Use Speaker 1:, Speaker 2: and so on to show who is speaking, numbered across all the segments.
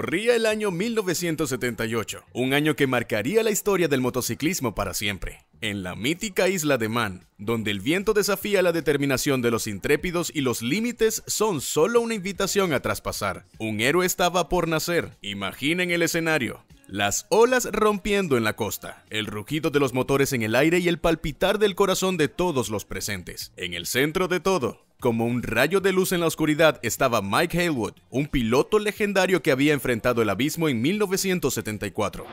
Speaker 1: Corría el año 1978, un año que marcaría la historia del motociclismo para siempre. En la mítica isla de Man, donde el viento desafía la determinación de los intrépidos y los límites son solo una invitación a traspasar. Un héroe estaba por nacer. Imaginen el escenario. Las olas rompiendo en la costa, el rugido de los motores en el aire y el palpitar del corazón de todos los presentes. En el centro de todo, como un rayo de luz en la oscuridad estaba Mike Haywood, un piloto legendario que había enfrentado el abismo en 1974.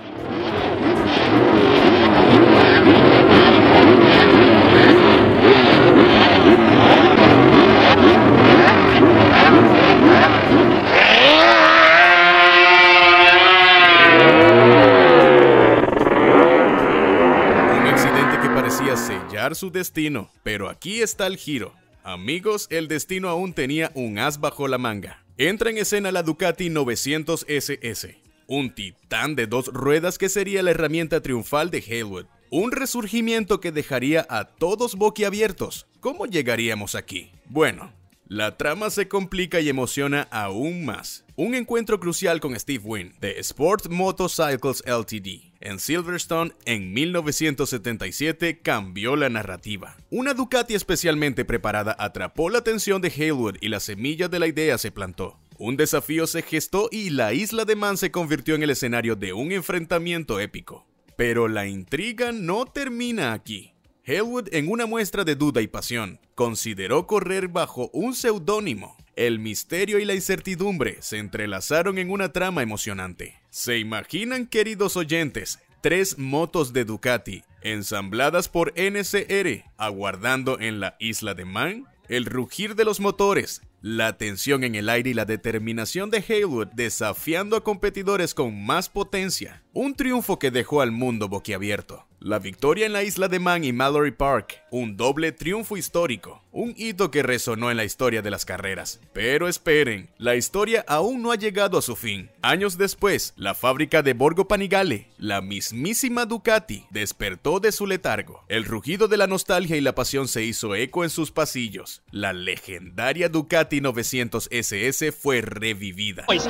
Speaker 1: Un accidente que parecía sellar su destino, pero aquí está el giro. Amigos, el destino aún tenía un as bajo la manga. Entra en escena la Ducati 900 SS, un titán de dos ruedas que sería la herramienta triunfal de Haywood. Un resurgimiento que dejaría a todos boquiabiertos. ¿Cómo llegaríamos aquí? Bueno, la trama se complica y emociona aún más. Un encuentro crucial con Steve Wynn de Sport Motorcycles Ltd. En Silverstone, en 1977, cambió la narrativa. Una Ducati especialmente preparada atrapó la atención de Haywood y la semilla de la idea se plantó. Un desafío se gestó y la isla de Man se convirtió en el escenario de un enfrentamiento épico. Pero la intriga no termina aquí. Haywood, en una muestra de duda y pasión, consideró correr bajo un seudónimo. El misterio y la incertidumbre se entrelazaron en una trama emocionante. ¿Se imaginan, queridos oyentes, tres motos de Ducati, ensambladas por NCR, aguardando en la isla de Man? El rugir de los motores, la tensión en el aire y la determinación de Haywood desafiando a competidores con más potencia. Un triunfo que dejó al mundo boquiabierto. La victoria en la isla de Man y Mallory Park, un doble triunfo histórico, un hito que resonó en la historia de las carreras. Pero esperen, la historia aún no ha llegado a su fin. Años después, la fábrica de Borgo Panigale, la mismísima Ducati, despertó de su letargo. El rugido de la nostalgia y la pasión se hizo eco en sus pasillos. La legendaria Ducati 900 SS fue revivida. Pues,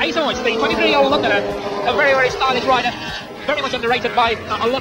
Speaker 1: Uh,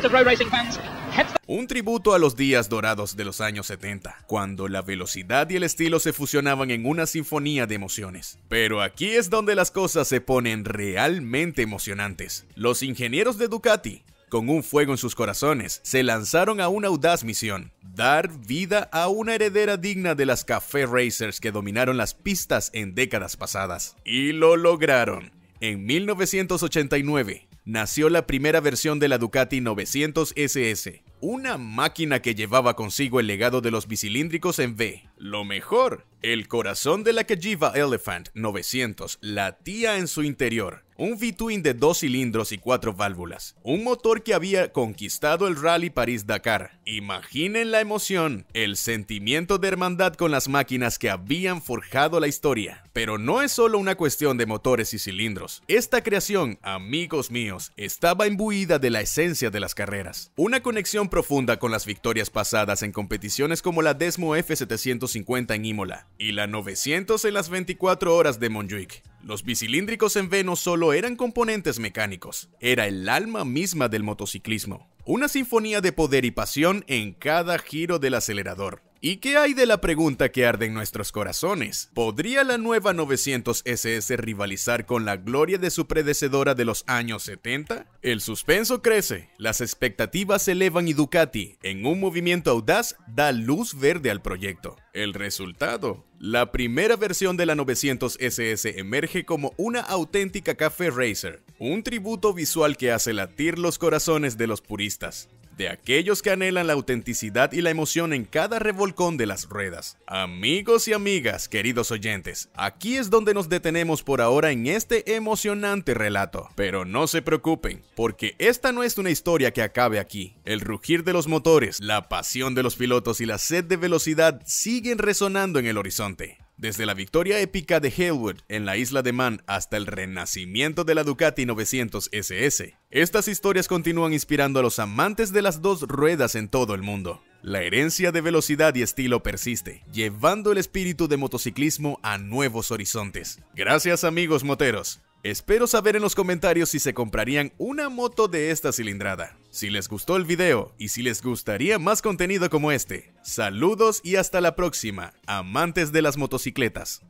Speaker 1: un tributo a los días dorados de los años 70, cuando la velocidad y el estilo se fusionaban en una sinfonía de emociones. Pero aquí es donde las cosas se ponen realmente emocionantes. Los ingenieros de Ducati, con un fuego en sus corazones, se lanzaron a una audaz misión, dar vida a una heredera digna de las Café Racers que dominaron las pistas en décadas pasadas. Y lo lograron. En 1989, nació la primera versión de la Ducati 900 SS, una máquina que llevaba consigo el legado de los bicilíndricos en V. Lo mejor, el corazón de la Kajiva Elephant 900 latía en su interior, un V-twin de dos cilindros y cuatro válvulas, un motor que había conquistado el Rally París-Dakar. Imaginen la emoción, el sentimiento de hermandad con las máquinas que habían forjado la historia. Pero no es solo una cuestión de motores y cilindros. Esta creación, amigos míos, estaba imbuida de la esencia de las carreras. Una conexión profunda con las victorias pasadas en competiciones como la Desmo F750 en Imola y la 900 en las 24 horas de Montjuic. Los bicilíndricos en V solo eran componentes mecánicos, era el alma misma del motociclismo. Una sinfonía de poder y pasión en cada giro del acelerador. ¿Y qué hay de la pregunta que arde en nuestros corazones? ¿Podría la nueva 900 SS rivalizar con la gloria de su predecedora de los años 70? El suspenso crece, las expectativas se elevan y Ducati, en un movimiento audaz, da luz verde al proyecto. El resultado, la primera versión de la 900 SS emerge como una auténtica Café Racer, un tributo visual que hace latir los corazones de los puristas de aquellos que anhelan la autenticidad y la emoción en cada revolcón de las ruedas. Amigos y amigas, queridos oyentes, aquí es donde nos detenemos por ahora en este emocionante relato. Pero no se preocupen, porque esta no es una historia que acabe aquí. El rugir de los motores, la pasión de los pilotos y la sed de velocidad siguen resonando en el horizonte. Desde la victoria épica de Hailwood en la isla de Man hasta el renacimiento de la Ducati 900 SS, estas historias continúan inspirando a los amantes de las dos ruedas en todo el mundo. La herencia de velocidad y estilo persiste, llevando el espíritu de motociclismo a nuevos horizontes. Gracias amigos moteros, Espero saber en los comentarios si se comprarían una moto de esta cilindrada. Si les gustó el video y si les gustaría más contenido como este. Saludos y hasta la próxima, amantes de las motocicletas.